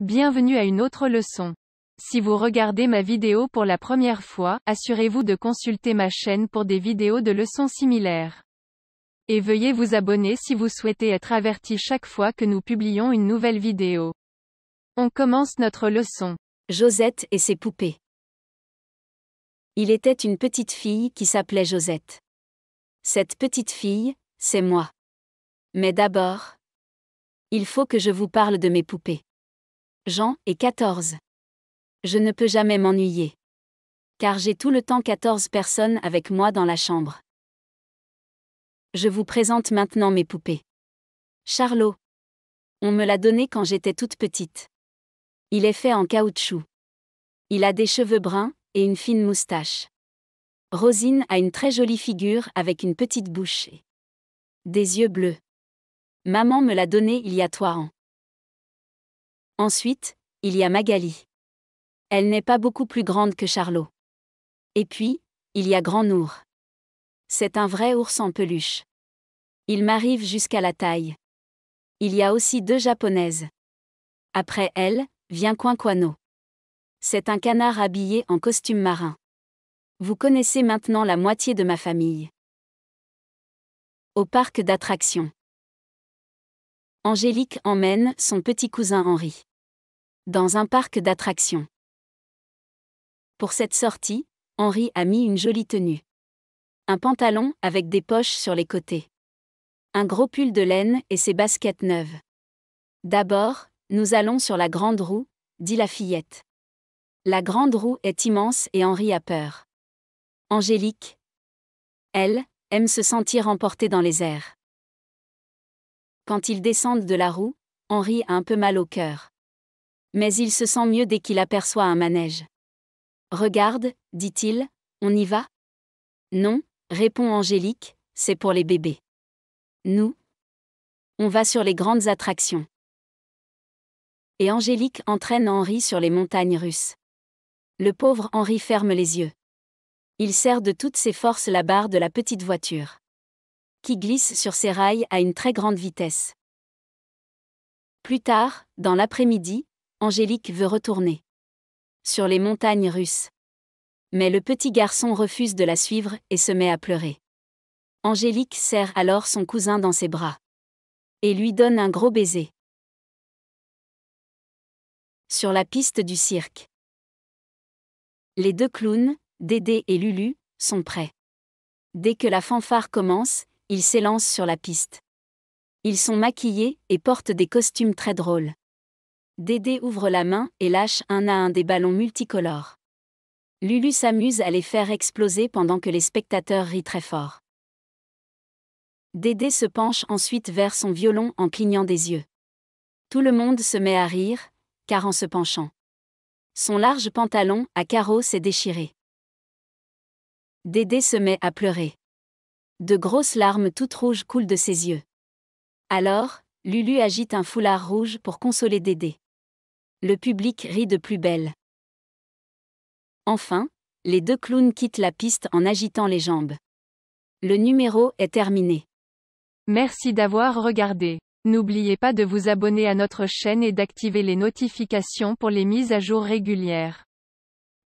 Bienvenue à une autre leçon. Si vous regardez ma vidéo pour la première fois, assurez-vous de consulter ma chaîne pour des vidéos de leçons similaires. Et veuillez vous abonner si vous souhaitez être averti chaque fois que nous publions une nouvelle vidéo. On commence notre leçon. Josette et ses poupées. Il était une petite fille qui s'appelait Josette. Cette petite fille, c'est moi. Mais d'abord, il faut que je vous parle de mes poupées. Jean et 14. Je ne peux jamais m'ennuyer. Car j'ai tout le temps 14 personnes avec moi dans la chambre. Je vous présente maintenant mes poupées. Charlot. On me l'a donné quand j'étais toute petite. Il est fait en caoutchouc. Il a des cheveux bruns et une fine moustache. Rosine a une très jolie figure avec une petite bouche et des yeux bleus. Maman me l'a donné il y a trois ans. Ensuite, il y a Magali. Elle n'est pas beaucoup plus grande que Charlot. Et puis, il y a Grand Nour. C'est un vrai ours en peluche. Il m'arrive jusqu'à la taille. Il y a aussi deux japonaises. Après elle, vient Quinquano. C'est un canard habillé en costume marin. Vous connaissez maintenant la moitié de ma famille. Au parc d'attractions. Angélique emmène son petit cousin Henri dans un parc d'attractions. Pour cette sortie, Henri a mis une jolie tenue. Un pantalon avec des poches sur les côtés. Un gros pull de laine et ses baskets neuves. D'abord, nous allons sur la grande roue, dit la fillette. La grande roue est immense et Henri a peur. Angélique, elle, aime se sentir emportée dans les airs. Quand ils descendent de la roue, Henri a un peu mal au cœur. Mais il se sent mieux dès qu'il aperçoit un manège. Regarde, dit-il, on y va Non, répond Angélique, c'est pour les bébés. Nous On va sur les grandes attractions. Et Angélique entraîne Henri sur les montagnes russes. Le pauvre Henri ferme les yeux. Il serre de toutes ses forces la barre de la petite voiture. Qui glisse sur ses rails à une très grande vitesse. Plus tard, dans l'après-midi, Angélique veut retourner sur les montagnes russes. Mais le petit garçon refuse de la suivre et se met à pleurer. Angélique serre alors son cousin dans ses bras et lui donne un gros baiser. Sur la piste du cirque. Les deux clowns, Dédé et Lulu, sont prêts. Dès que la fanfare commence, ils s'élancent sur la piste. Ils sont maquillés et portent des costumes très drôles. Dédé ouvre la main et lâche un à un des ballons multicolores. Lulu s'amuse à les faire exploser pendant que les spectateurs rient très fort. Dédé se penche ensuite vers son violon en clignant des yeux. Tout le monde se met à rire, car en se penchant. Son large pantalon à carreaux s'est déchiré. Dédé se met à pleurer. De grosses larmes toutes rouges coulent de ses yeux. Alors, Lulu agite un foulard rouge pour consoler Dédé le public rit de plus belle. Enfin, les deux clowns quittent la piste en agitant les jambes. Le numéro est terminé. Merci d'avoir regardé. N'oubliez pas de vous abonner à notre chaîne et d'activer les notifications pour les mises à jour régulières.